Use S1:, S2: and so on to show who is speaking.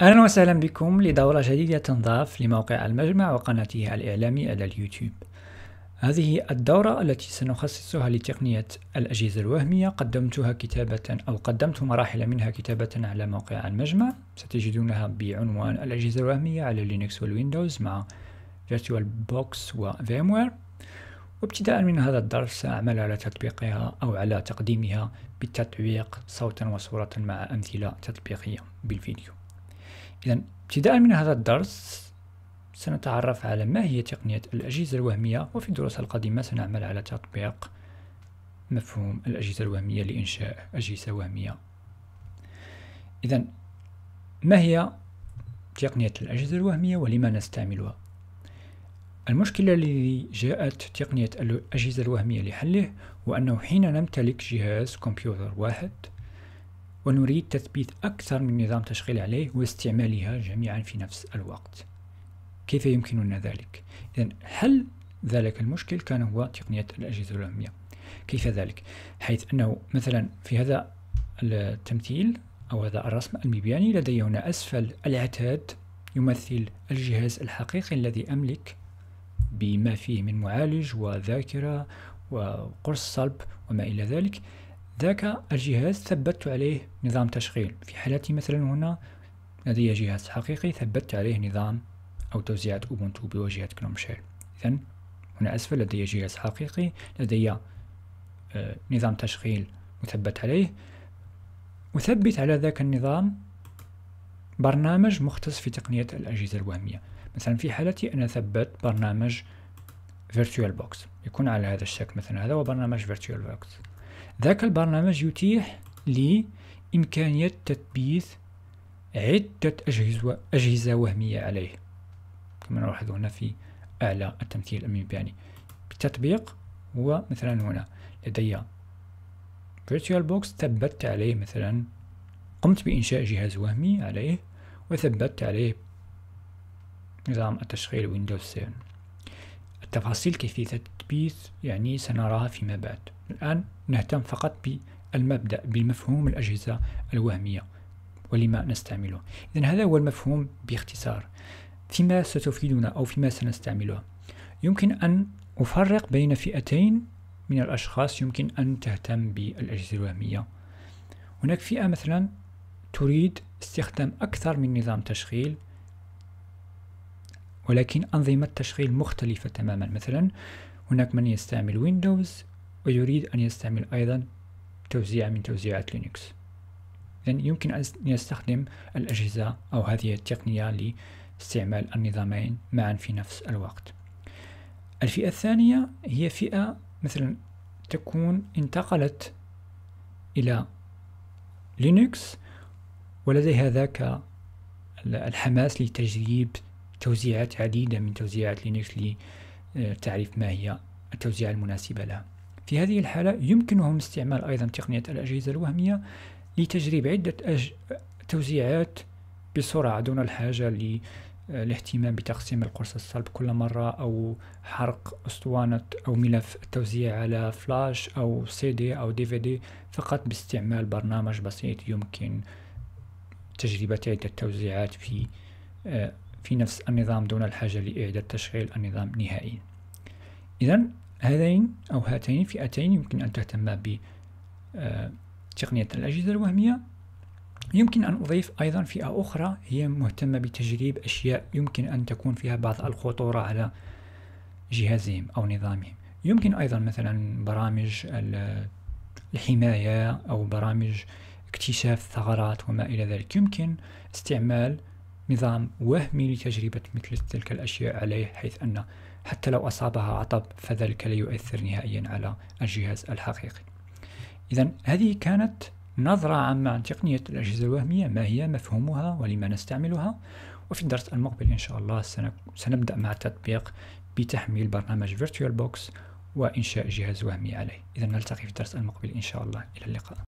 S1: أهلا وسهلا بكم لدورة جديدة تنضاف لموقع المجمع وقناته الاعلامي على اليوتيوب هذه الدورة التي سنخصصها لتقنية الأجهزة الوهمية قدمتها كتابة أو قدمت مراحل منها كتابة على موقع المجمع ستجدونها بعنوان الأجهزة الوهمية على لينكس والويندوز مع فيرتوال بوكس وفيموير وابتداء من هذا الدرس سأعمل على تطبيقها أو على تقديمها بالتطبيق صوتا وصورة مع أمثلة تطبيقية بالفيديو إذا ابتداء من هذا الدرس سنتعرف على ما هي تقنية الأجهزة الوهمية وفي الدروس القادمة سنعمل على تطبيق مفهوم الأجهزة الوهمية لإنشاء أجهزة وهمية إذا ما هي تقنية الأجهزة الوهمية ولما نستعملها المشكلة التي جاءت تقنية الأجهزة الوهمية لحله هو أنه حين نمتلك جهاز كمبيوتر واحد ونريد تثبيت أكثر من نظام تشغيل عليه واستعمالها جميعا في نفس الوقت كيف يمكننا ذلك؟ إذا حل ذلك المشكل كان هو تقنية الأجهزة الوهمية؟ كيف ذلك؟ حيث أنه مثلا في هذا التمثيل أو هذا الرسم المبياني لدي هنا أسفل العتاد يمثل الجهاز الحقيقي الذي أملك بما فيه من معالج وذاكرة وقرص صلب وما إلى ذلك ذاك الجهاز ثبت عليه نظام تشغيل في حالتي مثلا هنا لدي جهاز حقيقي ثبت عليه نظام أو توزيعة أوبونتو بواجهة كنوم شيل إذا هنا أسفل لدي جهاز حقيقي لدي آه، نظام تشغيل مثبت عليه أثبت على ذاك النظام برنامج مختص في تقنية الأجهزة الوهمية مثلا في حالتي أنا ثبت برنامج فيرتوال بوكس يكون على هذا الشكل مثلا هذا هو برنامج فيرتوال بوكس ذاك البرنامج يتيح لي إمكانية تثبيت عدة أجهزة, أجهزة وهمية عليه كما نلاحظ هنا في أعلى التمثيل الأمامي يعني بالتطبيق مثلا هنا لدي فيرتشوال بوكس ثبت عليه مثلا قمت بإنشاء جهاز وهمي عليه وثبت عليه نظام التشغيل ويندوز 7 التفاصيل كيفية التثبيت يعني سنراها فيما بعد الآن نهتم فقط بالمبدأ بمفهوم الأجهزة الوهمية ولما نستعمله إذا هذا هو المفهوم باختصار فيما ستفيدنا أو فيما سنستعمله يمكن أن أفرق بين فئتين من الأشخاص يمكن أن تهتم بالأجهزة الوهمية هناك فئة مثلا تريد استخدام أكثر من نظام تشغيل ولكن أنظمة تشغيل مختلفة تماما مثلا هناك من يستعمل ويندوز ويريد أن يستعمل أيضا توزيع من توزيعات لينكس إذن يمكن أن يستخدم الأجهزة أو هذه التقنية لاستعمال النظامين معا في نفس الوقت الفئة الثانية هي فئة مثلا تكون انتقلت إلى لينكس ولديها ذاك الحماس لتجريب توزيعات عديدة من توزيعات لينكس لتعريف ما هي التوزيعة المناسبة لها في هذه الحالة يمكنهم استعمال أيضا تقنية الأجهزة الوهمية لتجريب عدة أج... توزيعات بسرعة دون الحاجة للاهتمام بتقسيم القرص الصلب كل مرة أو حرق أسطوانة أو ملف التوزيع على فلاش أو سي دي أو دي في دي فقط باستعمال برنامج بسيط يمكن تجربة عدة توزيعات في آه، في نفس النظام دون الحاجة لإعادة تشغيل النظام نهائيا إذا هذين أو هاتين فئتين يمكن أن تهتم بتقنية آه، الأجهزة الوهمية يمكن أن أضيف أيضا فئة أخرى هي مهتمة بتجريب أشياء يمكن أن تكون فيها بعض الخطورة على جهازهم أو نظامهم يمكن أيضا مثلا برامج الحماية أو برامج اكتشاف الثغرات وما إلى ذلك يمكن استعمال نظام وهمي لتجربة مثل تلك الأشياء عليه حيث أن حتى لو أصابها عطب فذلك لا يؤثر نهائيا على الجهاز الحقيقي إذا هذه كانت نظرة عامة عن تقنية الأجهزة الوهمية ما هي مفهومها ولما نستعملها وفي الدرس المقبل إن شاء الله سنبدأ مع التطبيق بتحميل برنامج فيرتوال بوكس وإنشاء جهاز وهمي عليه إذا نلتقي في الدرس المقبل إن شاء الله إلى اللقاء